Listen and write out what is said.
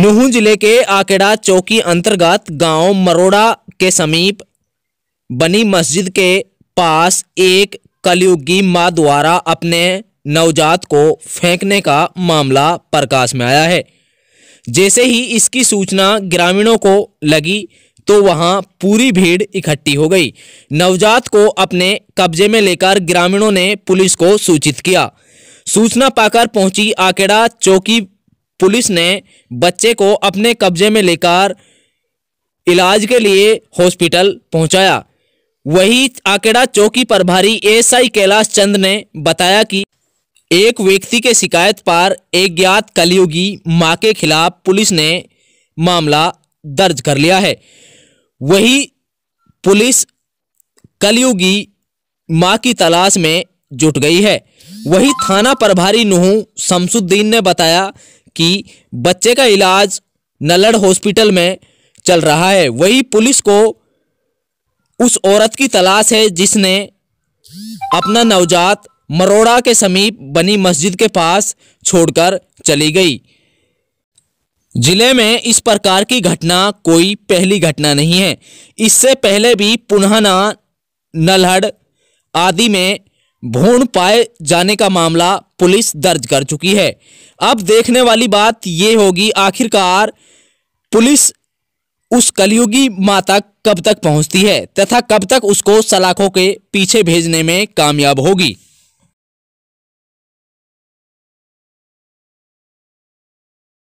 नुहू जिले के आकेड़ा चौकी अंतर्गत गांव मरोड़ा के समीप बनी मस्जिद के पास एक कलयुगी मां द्वारा अपने नवजात को फेंकने का मामला प्रकाश में आया है जैसे ही इसकी सूचना ग्रामीणों को लगी तो वहां पूरी भीड़ इकट्ठी हो गई नवजात को अपने कब्जे में लेकर ग्रामीणों ने पुलिस को सूचित किया सूचना पाकर पहुंची आकेड़ा चौकी पुलिस ने बच्चे को अपने कब्जे में लेकर इलाज के लिए हॉस्पिटल पहुंचाया वही आकेड़ा चौकी प्रभारी एसआई कैलाश चंद ने बताया कि एक व्यक्ति के शिकायत पर एक ज्ञात कलयुगी मां के खिलाफ पुलिस ने मामला दर्ज कर लिया है वही पुलिस कलयुगी मां की तलाश में जुट गई है वही थाना प्रभारी नुहू शमसुद्दीन ने बताया कि बच्चे का इलाज नलड़ हॉस्पिटल में चल रहा है वही पुलिस को उस औरत की तलाश है जिसने अपना नवजात मरोड़ा के समीप बनी मस्जिद के पास छोड़कर चली गई जिले में इस प्रकार की घटना कोई पहली घटना नहीं है इससे पहले भी पुनहना नलहड़ आदि में भूण पाए जाने का मामला पुलिस दर्ज कर चुकी है अब देखने वाली बात यह होगी आखिरकार पुलिस उस कलयुगी माता कब तक पहुंचती है तथा कब तक उसको सलाखों के पीछे भेजने में कामयाब होगी